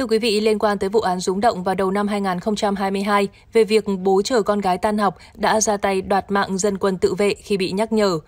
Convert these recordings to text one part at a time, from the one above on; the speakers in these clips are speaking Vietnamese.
Thưa quý vị, liên quan tới vụ án rúng động vào đầu năm 2022 về việc bố chở con gái tan học đã ra tay đoạt mạng dân quân tự vệ khi bị nhắc nhở.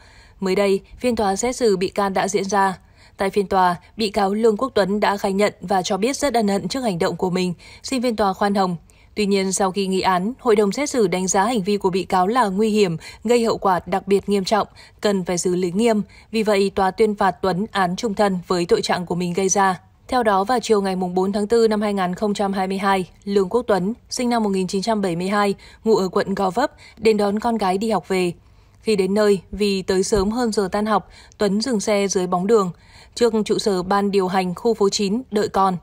Mới đây, phiên tòa xét xử bị can đã diễn ra. Tại phiên tòa, bị cáo Lương Quốc Tuấn đã khai nhận và cho biết rất ân hận trước hành động của mình, xin phiên tòa khoan hồng. Tuy nhiên, sau khi nghị án, hội đồng xét xử đánh giá hành vi của bị cáo là nguy hiểm, gây hậu quả đặc biệt nghiêm trọng, cần phải xử lý nghiêm. Vì vậy, tòa tuyên phạt Tuấn án trung thân với tội trạng của mình gây ra. Theo đó, vào chiều ngày 4 tháng 4 năm 2022, Lương Quốc Tuấn, sinh năm 1972, ngụ ở quận Gò Vấp, đến đón con gái đi học về. Khi đến nơi, vì tới sớm hơn giờ tan học, Tuấn dừng xe dưới bóng đường, trước trụ sở ban điều hành khu phố 9 đợi con.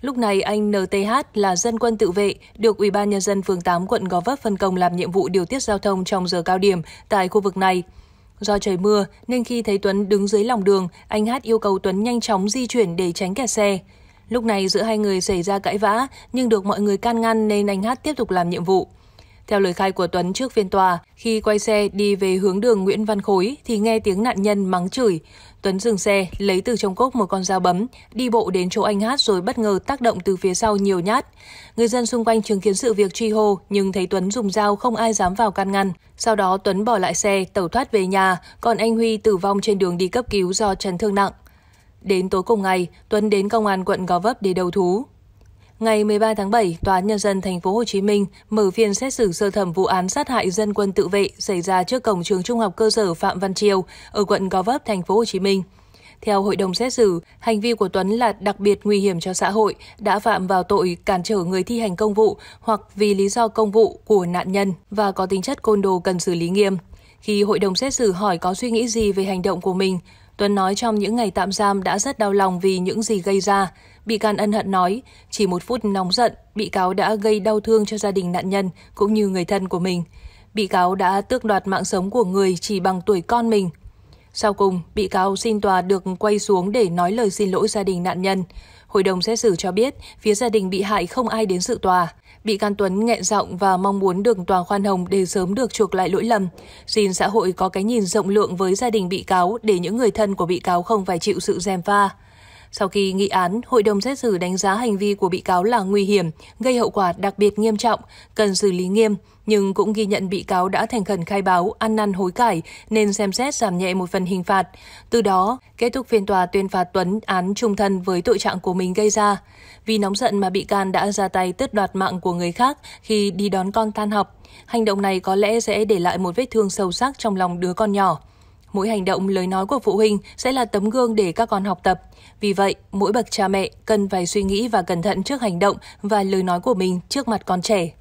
Lúc này anh NTH là dân quân tự vệ được Ủy ban nhân dân phường 8 quận Gò Vấp phân công làm nhiệm vụ điều tiết giao thông trong giờ cao điểm tại khu vực này. Do trời mưa nên khi thấy Tuấn đứng dưới lòng đường, anh Hát yêu cầu Tuấn nhanh chóng di chuyển để tránh kẹt xe. Lúc này giữa hai người xảy ra cãi vã nhưng được mọi người can ngăn nên anh Hát tiếp tục làm nhiệm vụ. Theo lời khai của Tuấn trước phiên tòa, khi quay xe đi về hướng đường Nguyễn Văn Khối thì nghe tiếng nạn nhân mắng chửi. Tuấn dừng xe, lấy từ trong cốc một con dao bấm, đi bộ đến chỗ anh Hát rồi bất ngờ tác động từ phía sau nhiều nhát. Người dân xung quanh chứng kiến sự việc truy hô nhưng thấy Tuấn dùng dao không ai dám vào can ngăn. Sau đó Tuấn bỏ lại xe, tẩu thoát về nhà, còn anh Huy tử vong trên đường đi cấp cứu do chấn thương nặng. Đến tối cùng ngày, Tuấn đến công an quận Gò Vấp để đầu thú. Ngày 13 tháng 7, Tòa án nhân dân tp HCM mở phiên xét xử sơ thẩm vụ án sát hại dân quân tự vệ xảy ra trước cổng trường trung học cơ sở Phạm Văn Triều ở quận Gò Vấp, tp HCM. Theo hội đồng xét xử, hành vi của Tuấn là đặc biệt nguy hiểm cho xã hội, đã phạm vào tội cản trở người thi hành công vụ hoặc vì lý do công vụ của nạn nhân và có tính chất côn đồ cần xử lý nghiêm. Khi hội đồng xét xử hỏi có suy nghĩ gì về hành động của mình, Tuấn nói trong những ngày tạm giam đã rất đau lòng vì những gì gây ra. Bị can ân hận nói, chỉ một phút nóng giận, bị cáo đã gây đau thương cho gia đình nạn nhân cũng như người thân của mình. Bị cáo đã tước đoạt mạng sống của người chỉ bằng tuổi con mình. Sau cùng, bị cáo xin tòa được quay xuống để nói lời xin lỗi gia đình nạn nhân. Hội đồng xét xử cho biết, phía gia đình bị hại không ai đến sự tòa. Bị can Tuấn nghẹn giọng và mong muốn được tòa khoan hồng để sớm được chuộc lại lỗi lầm. Xin xã hội có cái nhìn rộng lượng với gia đình bị cáo để những người thân của bị cáo không phải chịu sự gièm pha. Sau khi nghị án, hội đồng xét xử đánh giá hành vi của bị cáo là nguy hiểm, gây hậu quả đặc biệt nghiêm trọng, cần xử lý nghiêm, nhưng cũng ghi nhận bị cáo đã thành khẩn khai báo, ăn năn hối cải nên xem xét giảm nhẹ một phần hình phạt. Từ đó, kết thúc phiên tòa tuyên phạt Tuấn án trung thân với tội trạng của mình gây ra. Vì nóng giận mà bị can đã ra tay tước đoạt mạng của người khác khi đi đón con tan học. Hành động này có lẽ sẽ để lại một vết thương sâu sắc trong lòng đứa con nhỏ mỗi hành động lời nói của phụ huynh sẽ là tấm gương để các con học tập. Vì vậy, mỗi bậc cha mẹ cần phải suy nghĩ và cẩn thận trước hành động và lời nói của mình trước mặt con trẻ.